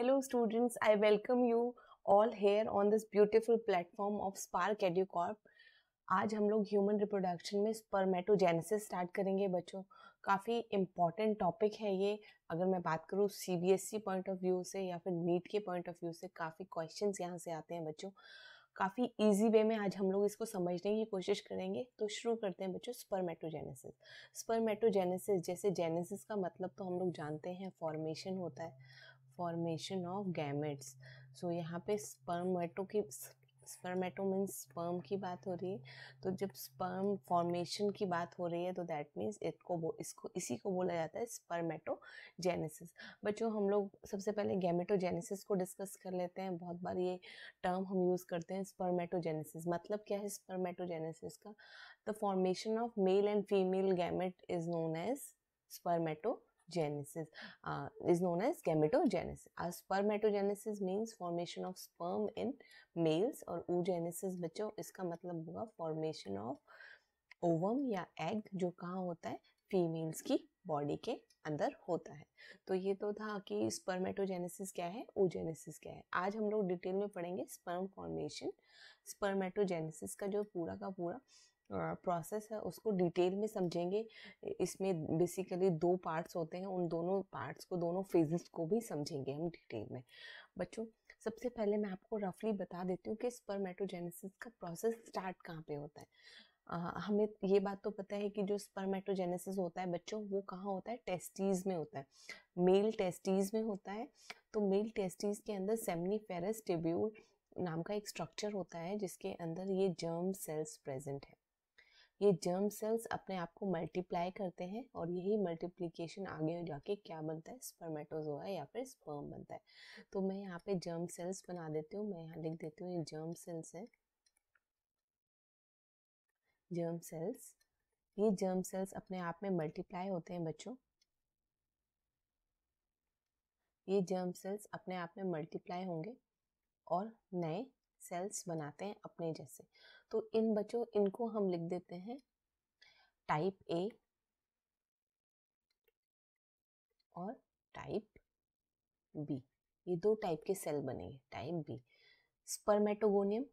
Hello students, I welcome you all here on this beautiful platform of Spark EduCorp. आज हम लोग human reproduction में spermatogenesis start करेंगे बच्चों काफ़ी इम्पॉर्टेंट टॉपिक है ये अगर मैं बात करूँ C B S E point of view से या फिर नीट के पॉइंट ऑफ व्यू से काफ़ी क्वेश्चंस यहाँ से आते हैं बच्चों काफ़ी इजी वे में आज हम लोग इसको समझने की कोशिश करेंगे तो शुरू करते हैं बच्चों स्पर्मेटोजेनेसिस स्पर्मेटोजेनेसिस जैसे जेनेसिस का मतलब तो हम लोग जानते हैं फॉर्मेशन होता है फॉर्मेशन ऑफ गैमेट्स सो यहाँ पे स्पर्मेटो की स्पर्मेटो मीन्स स्पर्म की बात हो रही है तो जब स्पर्म फॉर्मेशन की बात हो रही है तो दैट मीन्स इसको इसको इसी को बोला जाता है स्पर्मेटो जेनेसिस बच्चों हम लोग सबसे पहले गैमेटोजेनेसिस को डिस्कस कर लेते हैं बहुत बार ये टर्म हम यूज़ करते हैं जेनेसिस मतलब क्या है स्पर्मेटोजेनेसिस का the formation of male and female gamete is known as spermato gametogenesis uh, is known as gametogenesis. as spermatogenesis means formation of sperm in males or oogenesis बच्चों iska matlab hoga formation of ovum ya egg jo kahan hota hai females ki body ke अंदर होता है तो ये तो था कि spermatogenesis क्या है ओजेनेसिस क्या है आज हम लोग डिटेल में पढ़ेंगे स्पर्म फॉर्मेशन स्पर्मेटोजेनेसिस का जो पूरा का पूरा प्रोसेस है उसको डिटेल में समझेंगे इसमें बेसिकली दो पार्ट्स होते हैं उन दोनों पार्ट्स को दोनों फेजेस को भी समझेंगे हम डिटेल में बच्चों सबसे पहले मैं आपको रफली बता देती हूँ कि स्पर्मेटोजेनेसिस का प्रोसेस स्टार्ट कहाँ पे होता है आ, हमें ये बात तो पता है कि जो स्पर्मेटोजेनेसिस होता है बच्चों वो कहाँ होता है टेस्टीज़ में होता है मेल टेस्टीज़ में होता है तो मेल टेस्टीज़ के अंदर सेमनी टिब्यूल नाम का एक स्ट्रक्चर होता है जिसके अंदर ये जर्म सेल्स प्रेजेंट है ये जर्म सेल्स अपने आप को मल्टीप्लाई करते हैं और यही मल्टीप्लीकेशन आगे जाके क्या बनता है स्पर्मेटोजोआ या फिर स्पर्म बनता है तो मैं यहाँ पे जर्म सेल्स बना देती हूँ मैं यहाँ लिख देती हूँ ये जर्म सेल्स हैं जर्म सेल्स ये जर्म सेल्स अपने आप में मल्टीप्लाई होते हैं बच्चों ये जर्म सेल्स अपने आप में मल्टीप्लाई होंगे और नए सेल्स बनाते हैं अपने जैसे तो इन बच्चों इनको हम लिख देते हैं टाइप ए और टाइप बी ये दो टाइप के सेल बनेंगे type B spermatogonium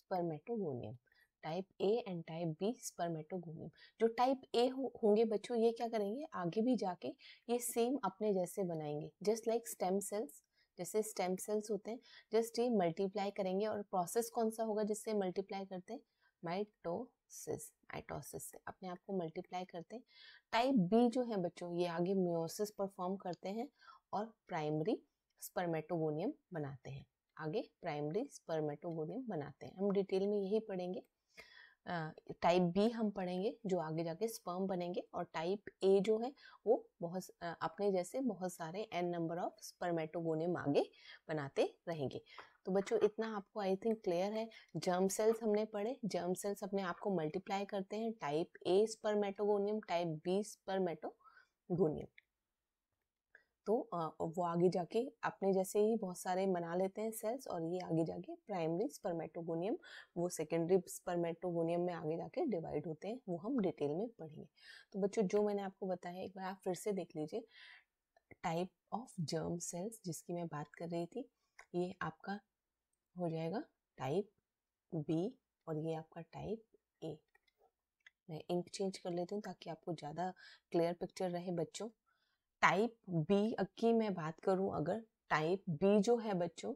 spermatogonium type A and type B spermatogonium जो टाइप ए होंगे बच्चों ये क्या करेंगे आगे भी जाके ये सेम अपने जैसे बनाएंगे जस्ट लाइक स्टेम सेल्स जैसे स्टेम सेल्स होते हैं जस्ट ये मल्टीप्लाई करेंगे और प्रोसेस कौन सा होगा जिससे मल्टीप्लाई करते हैं माइटोसिस माइटोसिस से अपने आप को मल्टीप्लाई करते हैं टाइप बी जो है बच्चों ये आगे म्योसिस परफॉर्म करते हैं और प्राइमरी स्पर्मेटोगोनियम बनाते हैं आगे प्राइमरी स्पर्मेटोगोनियम बनाते हैं हम डिटेल में यही पढ़ेंगे टाइप बी हम पढ़ेंगे जो आगे जाके स्पर्म बनेंगे और टाइप ए जो है वो बहुत अपने जैसे बहुत सारे एन नंबर ऑफ स्पर्मेटोगोनियम आगे बनाते रहेंगे तो बच्चों इतना आपको आई थिंक क्लियर है जर्म सेल्स हमने पढ़े जर्म सेल्स अपने आप को मल्टीप्लाई करते हैं type A spermatogonium type B spermatogonium तो वो आगे जाके अपने जैसे ही बहुत सारे मना लेते हैं सेल्स और ये आगे जाके प्राइमरी स्पर्मेटोगोनियम वो सेकेंडरी स्पर्मेटोगोनियम में आगे जाके डिवाइड होते हैं वो हम डिटेल में पढ़ेंगे तो बच्चों जो मैंने आपको बताया एक बार आप फिर से देख लीजिए टाइप ऑफ जर्म सेल्स जिसकी मैं बात कर रही थी ये आपका हो जाएगा टाइप बी और ये आपका टाइप ए मैं इंक चेंज कर लेती हूँ ताकि आपको ज़्यादा क्लियर पिक्चर रहे बच्चों टाइप बी की मैं बात करूं अगर टाइप बी जो है बच्चों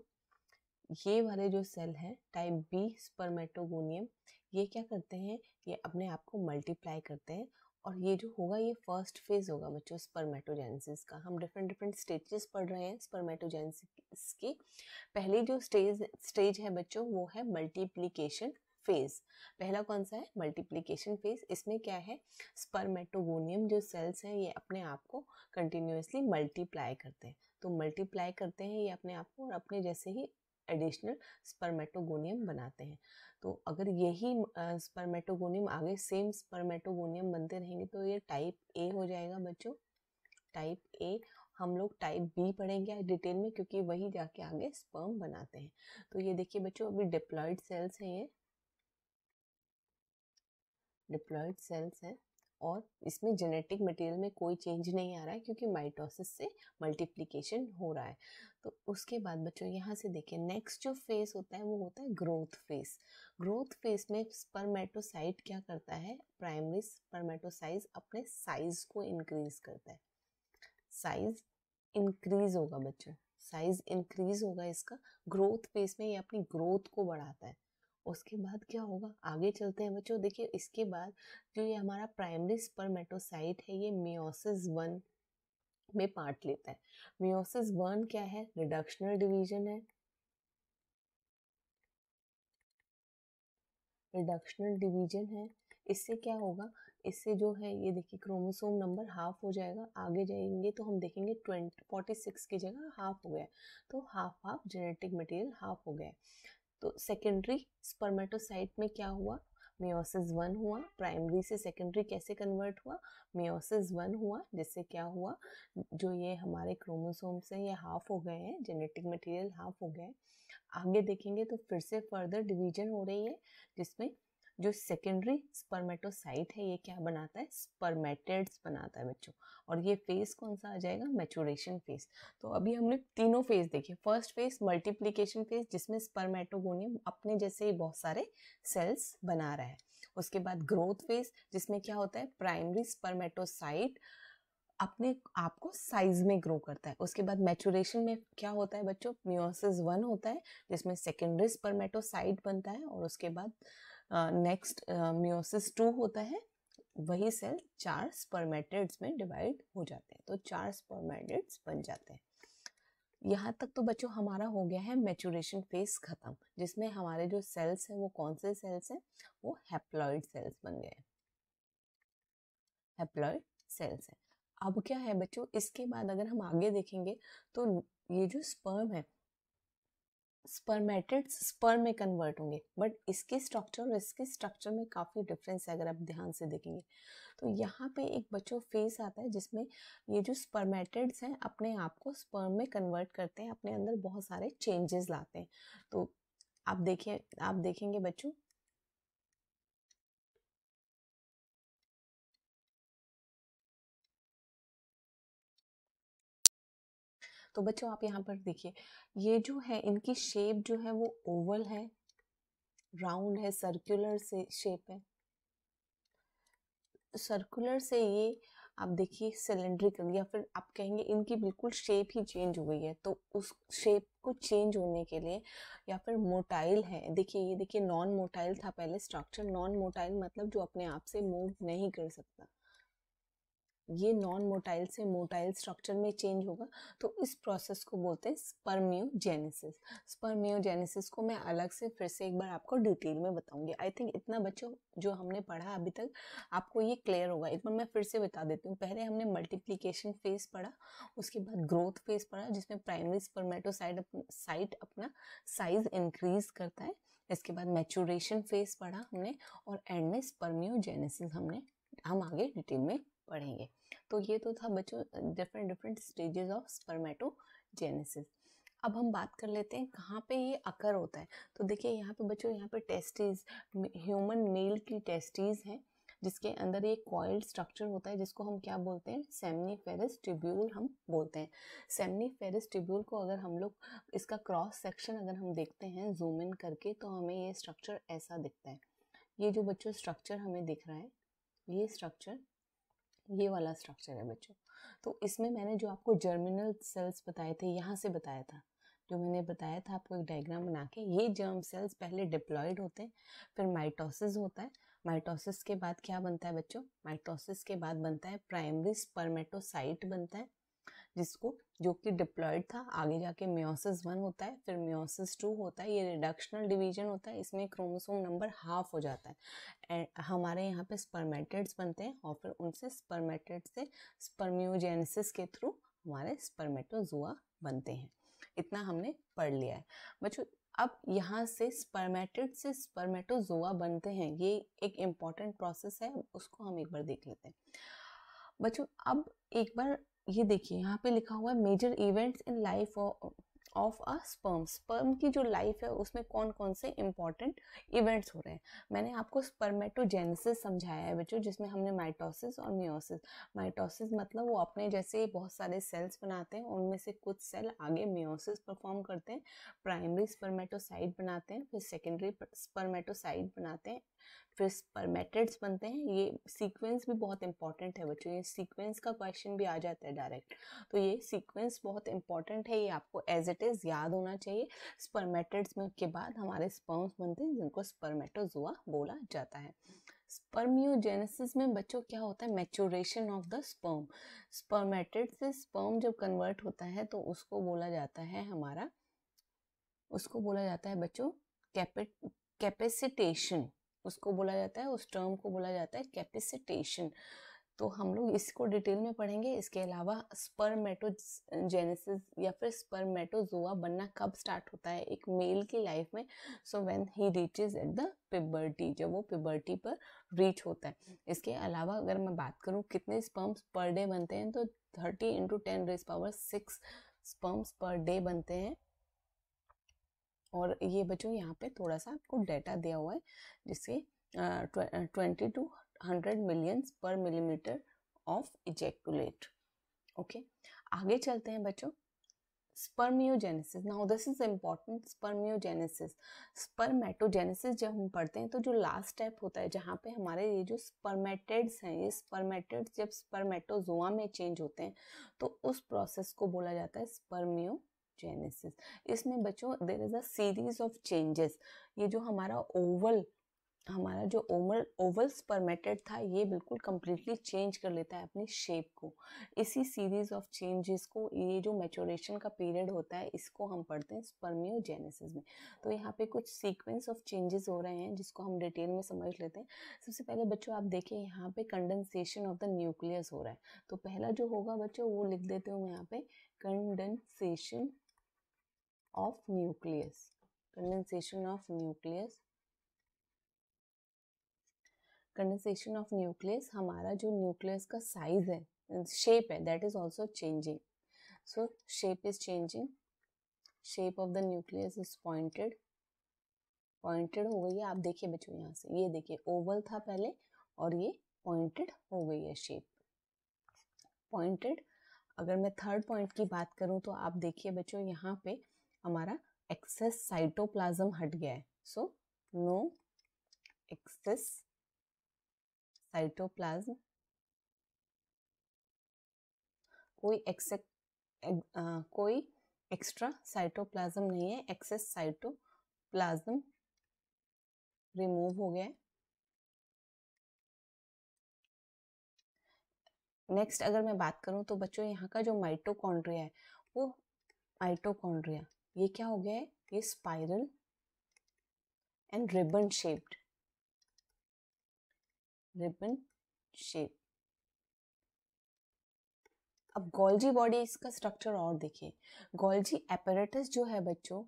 ये वाले जो सेल हैं टाइप बी स्पर्मेटोगोनियम ये क्या करते हैं ये अपने आप को मल्टीप्लाई करते हैं और ये जो होगा ये फर्स्ट फेज होगा बच्चों स्पर्मेटोजेंसिस का हम डिफरेंट डिफरेंट स्टेजेस पढ़ रहे हैं स्पर्मेटोजेंसिस की पहली जो स्टेज स्टेज है बच्चों वो है मल्टीप्लीकेशन फेज पहला कौन सा है मल्टीप्लीकेशन फेज इसमें क्या है स्पर्मेटोगोनियम जो सेल्स हैं ये अपने आप को कंटिन्यूसली मल्टीप्लाई करते हैं तो मल्टीप्लाई करते हैं ये अपने आप को और अपने जैसे ही एडिशनल स्पर्मेटोगोनियम बनाते हैं तो अगर यही स्पर्मेटोगोनियम आगे सेम स्पर्मेटोगोनियम बनते रहेंगे तो ये टाइप ए हो जाएगा बच्चों टाइप ए हम लोग टाइप बी पढ़ेंगे डिटेल में क्योंकि वही जाके आगे स्पर्म बनाते हैं तो ये देखिए बच्चों अभी डिप्लॉयड सेल्स हैं ये डिप्लॉयड सेल्स हैं और इसमें जेनेटिक मटेरियल में कोई चेंज नहीं आ रहा है क्योंकि माइटोसिस से मल्टीप्लिकेशन हो रहा है तो उसके बाद बच्चों यहाँ से देखिए नेक्स्ट जो फेस होता है वो होता है ग्रोथ फेस ग्रोथ फेस में स्पर्मेटोसाइट क्या करता है प्राइमरी स्पर्मेटोसाइज अपने साइज को इंक्रीज करता है साइज इंक्रीज होगा बच्चों साइज इंक्रीज होगा इसका ग्रोथ फेस में ये अपनी ग्रोथ को बढ़ाता है उसके बाद क्या होगा आगे चलते हैं बच्चों देखिए इसके बाद जो ये हमारा प्राइमरी स्पर्मेटोसाइट है ये मियोसिस वन में पार्ट लेता है मियोसिस वन क्या है रिडक्शनल डिवीजन है रिडक्शनल डिवीजन है इससे क्या होगा इससे जो है ये देखिए क्रोमोसोम नंबर हाफ हो जाएगा आगे जाएंगे तो हम देखेंगे ट्वेंटी फोर्टी सिक्स की जगह हाफ हो गया तो half half genetic material half हो गया तो सेकेंडरी स्पर्मेटोसाइट में क्या हुआ मेयोसिस वन हुआ प्राइमरी से सेकेंडरी कैसे कन्वर्ट हुआ मेयोसिस वन हुआ जिससे क्या हुआ जो ये हमारे क्रोमोसोम्स हैं ये हाफ हो गए हैं जेनेटिक मटेरियल हाफ हो गए आगे देखेंगे तो फिर से फर्दर डिवीजन हो रही है जिसमें जो सेकेंडरी स्पर्मेटोसाइट है ये क्या बनाता है स्पर्मेटेड्स बनाता है बच्चों और ये फेज कौन सा आ जाएगा मेचोरेशन फेज तो अभी हमने तीनों फेज देखे फर्स्ट फेज मल्टीप्लीकेशन फेज जिसमें स्पर्मेटोगोनियम अपने जैसे ही बहुत सारे सेल्स बना रहा है उसके बाद ग्रोथ फेज जिसमें क्या होता है प्राइमरी स्पर्मेटोसाइट अपने आप को साइज में ग्रो करता है उसके बाद मैचुरेशन में क्या होता है बच्चों म्योसिस वन होता है जिसमें सेकेंडरी स्पर्मेटोसाइट बनता है और उसके बाद नेक्स्ट मियोसिस टू होता है वही सेल चार स्पर्मेटेड्स में डिवाइड हो जाते हैं तो चार स्पर्मेटेड्स बन जाते हैं यहाँ तक तो बच्चों हमारा हो गया है मेचुरेशन फेज ख़त्म जिसमें हमारे जो सेल्स हैं वो कौन से सेल्स हैं वो हैप्लॉइड सेल्स बन गए हैप्लॉइड सेल्स हैं अब क्या है बच्चों इसके बाद अगर हम आगे देखेंगे तो ये जो स्पर्म है स्पर्मेटेड स्पर्म में कन्वर्ट होंगे बट इसके स्ट्रक्चर और इसके स्ट्रक्चर में काफ़ी डिफरेंस है अगर आप ध्यान से देखेंगे तो यहाँ पे एक बच्चों फेस आता है जिसमें ये जो स्पर्मेटेड्स हैं अपने आप को स्पर्म में कन्वर्ट करते हैं अपने अंदर बहुत सारे चेंजेस लाते हैं तो आप देखिए आप देखेंगे बच्चों तो बच्चों आप यहाँ पर देखिए ये जो है इनकी शेप जो है वो ओवल है राउंड है सर्कुलर से शेप है सर्कुलर से ये आप देखिए सिलेंड्रिकल या फिर आप कहेंगे इनकी बिल्कुल शेप ही चेंज हो गई है तो उस शेप को चेंज होने के लिए या फिर मोटाइल है देखिए ये देखिए नॉन मोटाइल था पहले स्ट्रक्चर नॉन मोटाइल मतलब जो अपने आप से मूव नहीं कर सकता ये नॉन मोटाइल से मोटाइल स्ट्रक्चर में चेंज होगा तो इस प्रोसेस को बोलते हैं स्पर्मियोजेनेसिस स्पर्मियोजेनेसिस को मैं अलग से फिर से एक बार आपको डिटेल में बताऊंगी आई थिंक इतना बच्चों जो हमने पढ़ा अभी तक आपको ये क्लियर होगा एक बार मैं फिर से बता देती हूँ पहले हमने मल्टीप्लीकेशन फेज पढ़ा उसके बाद ग्रोथ फेज पढ़ा जिसमें प्राइमरी स्पर्मेटोसाइट साइट अपना साइज इंक्रीज करता है इसके बाद मैचुरेशन फेज पढ़ा हमने और एंड में स्पर्मियोजेनेसिस हमने हम आगे डिटेल में पढ़ेंगे तो ये तो था बच्चों different different stages of spermatogenesis अब हम बात कर लेते हैं कहाँ पे ये अकर होता है तो देखिए यहाँ पे बच्चों यहाँ पे टेस्टीज ह्यूमन मेल की टेस्टीज हैं जिसके अंदर एक कॉइल्ड स्ट्रक्चर होता है जिसको हम क्या बोलते हैं सेमनी फेरस ट्रिब्यूल हम बोलते हैं सेमनी फेरस ट्रिब्यूल को अगर हम लोग इसका क्रॉस सेक्शन अगर हम देखते हैं जूम इन करके तो हमें ये स्ट्रक्चर ऐसा दिखता है ये जो बच्चों स्ट्रक्चर हमें दिख रहा है ये स्ट्रक्चर ये वाला स्ट्रक्चर है बच्चों तो इसमें मैंने जो आपको जर्मिनल सेल्स बताए थे यहाँ से बताया था जो मैंने बताया था आपको एक डायग्राम बना के ये जर्म सेल्स पहले डिप्लॉयड होते हैं फिर माइटोसिस होता है माइटोसिस के बाद क्या बनता है बच्चों माइटोसिस के बाद बनता है प्राइमरी स्पर्मेटोसाइट बनता है जिसको जो कि डिप्लॉयड था आगे जाके म्योसिस वन होता है फिर म्योसिस टू होता है ये रिडक्शनल डिवीजन होता है इसमें क्रोमोसोम नंबर हाफ हो जाता है हमारे यहाँ पे स्पर्मेटेड्स बनते हैं और फिर उनसे स्पर्मेटेड से स्पर्म्योजेनेसिस के थ्रू हमारे स्पर्मेटोजुआ बनते हैं इतना हमने पढ़ लिया है बच्चों अब यहाँ से स्पर्मेटेड से स्पर्मेटोजुआ बनते हैं ये एक इम्पॉर्टेंट प्रोसेस है उसको हम एक बार देख लेते हैं बच्चों अब एक बार ये देखिए यहाँ पे लिखा हुआ है major events in life of a sperm sperm की जो लाइफ है उसमें कौन कौन से इंपॉर्टेंट इवेंट्स हो रहे हैं मैंने आपको स्पर्मेटोजेनेसिस समझाया है बच्चों जिसमें हमने माइटोसिस और मियोसिस माइटोसिस मतलब वो अपने जैसे बहुत सारे सेल्स बनाते हैं उनमें से कुछ सेल आगे मियोसिस परफॉर्म करते हैं प्राइमरी स्पर्मेटोसाइड बनाते हैं फिर सेकेंडरी स्पर्मेटोसाइड बनाते हैं फिर मेथड्स बनते हैं ये सीक्वेंस भी बहुत इंपॉर्टेंट है बच्चों ये सीक्वेंस का क्वेश्चन भी आ जाता है डायरेक्ट तो ये सीक्वेंस बहुत इंपॉर्टेंट है ये आपको एज इट इज़ याद होना चाहिए स्पर्मेटेड्स में के बाद हमारे स्पर्म्स बनते हैं जिनको स्पर्मेटोजुआ बोला जाता है स्पर्मियोजेनेसिस में बच्चों क्या होता है maturation of the sperm spermatid से स्पर्म जब कन्वर्ट होता है तो उसको बोला जाता है हमारा उसको बोला जाता है बच्चों कैपेसिटेशन उसको बोला जाता है उस टर्म को बोला जाता है कैपेसिटेशन तो हम लोग इसको डिटेल में पढ़ेंगे इसके अलावा स्पर्मेटोजेनेसिस या फिर स्पर्मेटोजोआ बनना कब स्टार्ट होता है एक मेल की लाइफ में so when he reaches at the puberty जब वो पिबर्टी पर रीच होता है इसके अलावा अगर मैं बात करूँ कितने स्पर्म्स पर डे बनते हैं तो thirty into ten raise power six sperms per day बनते हैं और ये बच्चों यहाँ पे थोड़ा सा आपको डाटा दिया हुआ है जिससे twenty two hundred millions per millimetre of ejaculate okay आगे चलते हैं बच्चों spermiogenesis now this is important spermiogenesis spermatogenesis जब हम पढ़ते हैं तो जो लास्ट स्टेप होता है जहाँ पे हमारे ये जो स्पर्मेटेड्स हैं ये स्पर्मेटेड्स जब स्पर्मेटोजोआ में चेंज होते हैं तो उस प्रोसेस को बोला जाता है स्पर्मियो जेनेसिस इसमें बच्चों there is a series of changes ये जो हमारा ओवल हमारा जो ओवल ओवल स्पर्मेटेड था ये बिल्कुल कम्प्लीटली चेंज कर लेता है अपनी शेप को इसी सीरीज ऑफ चेंजेस को ये जो मेचोरेशन का पीरियड होता है इसको हम पढ़ते हैं स्पर्मियोजेनेसिस में तो यहाँ पे कुछ सीक्वेंस ऑफ चेंजेस हो रहे हैं जिसको हम डिटेल में समझ लेते हैं सबसे पहले बच्चों आप देखिए यहाँ पे कंडेंसेशन ऑफ द न्यूक्लियस हो रहा है तो पहला जो होगा बच्चों वो लिख देते हूँ यहाँ पे condensation of nucleus condensation of nucleus condensation of nucleus हमारा जो न्यूक्लियस का साइज है शेप है that is also changing so shape is changing shape of the nucleus is pointed pointed हो गई है आप देखिए बच्चों यहाँ से ये देखिए ओवल था पहले और ये पॉइंटेड हो गई है शेप पॉइंटेड अगर मैं थर्ड पॉइंट की बात करूँ तो आप देखिए बच्चों यहाँ पे हमारा एक्सेस साइटोप्लाज्म हट गया है सो नो एक्सेस साइटोप्लाज्म कोई एक्से कोई एक्स्ट्रा साइटोप्लाज्म नहीं है एक्सेस साइटोप्लाज्म रिमूव हो गया है नेक्स्ट अगर मैं बात करूं तो बच्चों यहाँ का जो माइटोकॉन्ड्रिया है वो माइटोकॉन्ड्रिया ये क्या हो गया है ये spiral and ribbon shaped ribbon shape अब गोल्जी बॉडी इसका स्ट्रक्चर और देखिए गोल्जी एपरेटस जो है बच्चों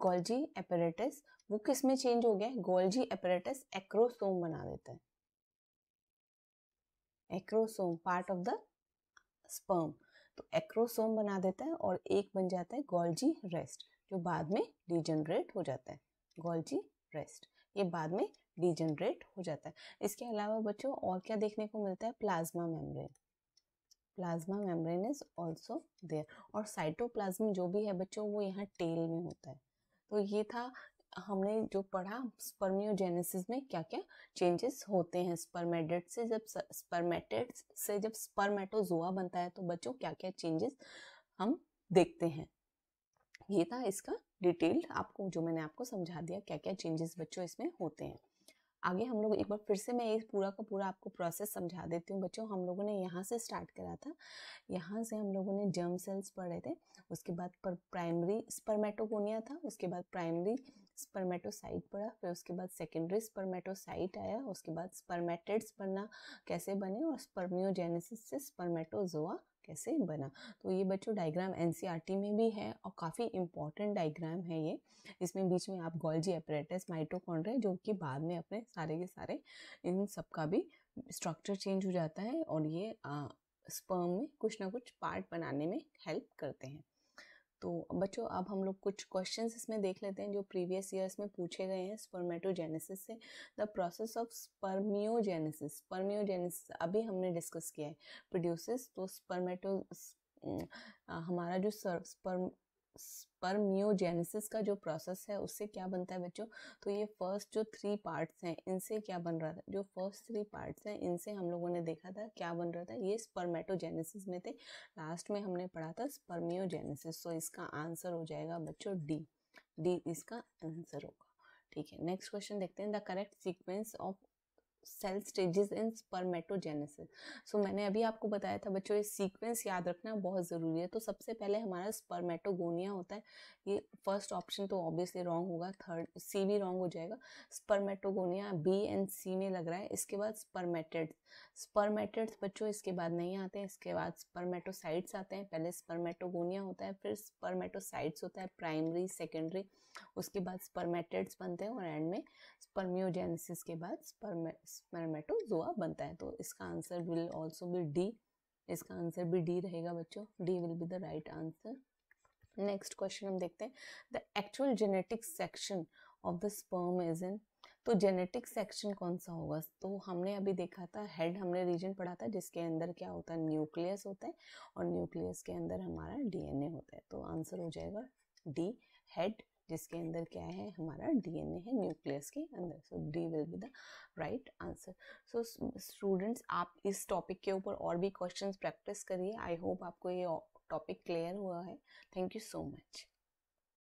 गोल्जी एपरेटस वो किस में चेंज हो गया गोल्जी एपरेटस एक्रोसोम बना देता है acrosome part of the sperm तो एक्रोसोम बना देता है और एक बन जाता है गोल्जी रेस्ट जो बाद में डिजनरेट हो जाता है गोल्जी रेस्ट ये बाद में डिजनरेट हो जाता है इसके अलावा बच्चों और क्या देखने को मिलता है plasma membrane plasma membrane is also there और साइटोप्लाज्म जो भी है बच्चों वो यहाँ टेल में होता है तो ये था हमने जो पढ़ा स्पर्मियोजेनेसिस में क्या क्या चेंजेस होते हैं स्पर्मेडेट से जब स्पर्मेटेड से जब स्पर्मेटोजोआ बनता है तो बच्चों क्या क्या चेंजेस हम देखते हैं ये था इसका डिटेल आपको जो मैंने आपको समझा दिया क्या क्या चेंजेस बच्चों इसमें होते हैं आगे हम लोग एक बार फिर से मैं ये पूरा का पूरा आपको प्रोसेस समझा देती हूँ बच्चों हम लोगों ने यहाँ से स्टार्ट करा था यहाँ से हम लोगों ने जर्म सेल्स पढ़े थे उसके बाद पर प्राइमरी स्पर्मेटोगोनिया था उसके बाद प्राइमरी स्पर्मेटोसाइट पड़ा फिर उसके बाद सेकेंडरी स्पर्मेटोसाइट आया उसके बाद स्पर्मेटेड्स बनना कैसे बने और स्पर्मियोजेनेसिस से स्पर्मेटोजोआ कैसे बना तो ये बच्चों डायग्राम एन e में भी है और काफ़ी इंपॉर्टेंट डायग्राम है ये इसमें बीच में आप गोल्जी माइट्रोकॉन्ड रहे जो कि बाद में अपने सारे के सारे इन सब का भी स्ट्रक्चर चेंज हो जाता है और ये स्पर्म में कुछ ना कुछ पार्ट बनाने में हेल्प करते हैं तो बच्चों अब हम लोग कुछ क्वेश्चन इसमें देख लेते हैं जो प्रीवियस ईयर्स में पूछे गए हैं स्पर्मेटोजेनेसिस से the process of spermiogenesis spermiogenesis अभी हमने डिस्कस किया है प्रोड्यूसेस तो स्पर्मेटो हमारा जो स्पर्म स्पर्मियोजेनेसिस का जो प्रोसेस है उससे क्या बनता है बच्चों तो ये फर्स्ट जो थ्री पार्ट्स हैं इनसे क्या बन रहा था जो फर्स्ट थ्री पार्ट्स हैं इनसे हम लोगों ने देखा था क्या बन रहा था ये स्पर्मेटोजेनेसिस में थे लास्ट में हमने पढ़ा था स्पर्मियोजेनेसिस तो इसका आंसर हो जाएगा बच्चों डी डी इसका आंसर होगा ठीक है नेक्स्ट क्वेश्चन देखते हैं the correct sequence of cell stages in spermatogenesis so मैंने अभी आपको बताया था बच्चों ये सीक्वेंस याद रखना बहुत ज़रूरी है तो सबसे पहले हमारा स्पर्मेटोगोनिया होता है ये फर्स्ट ऑप्शन तो ऑब्वियसली रॉन्ग होगा थर्ड सी भी रॉन्ग हो जाएगा स्पर्मेटोगोनिया बी एंड सी में लग रहा है इसके बाद स्पर्मेटेड स्पर्मेटेड्स बच्चों इसके बाद नहीं आते हैं इसके बाद स्पर्मेटोसाइट्स आते हैं पहले स्पर्मेटोगोनिया होता है फिर स्पर्मेटोसाइट्स होता है प्राइमरी सेकेंडरी उसके बाद स्पर्मेटेड्स बनते हैं और एंड में स्पर्मियोजेनेसिस के बाद स्पर्मे स्पर्मेटोजोआ बनता है तो इसका answer will also be D इसका आंसर भी डी रहेगा बच्चों D will be the right answer next question हम देखते हैं the actual genetic section of the sperm is in तो जेनेटिक सेक्शन कौन सा होगा तो हमने अभी देखा था हेड हमने रीजन पढ़ा था जिसके अंदर क्या होता है न्यूक्लियस होता है और न्यूक्लियस के अंदर हमारा डीएनए होता है तो आंसर हो जाएगा डी हेड जिसके अंदर क्या है हमारा डीएनए है न्यूक्लियस के अंदर so D will be the right answer so students आप इस टॉपिक के ऊपर और भी क्वेश्चंस प्रैक्टिस करिए आई होप आपको ये टॉपिक क्लियर हुआ है थैंक यू सो मच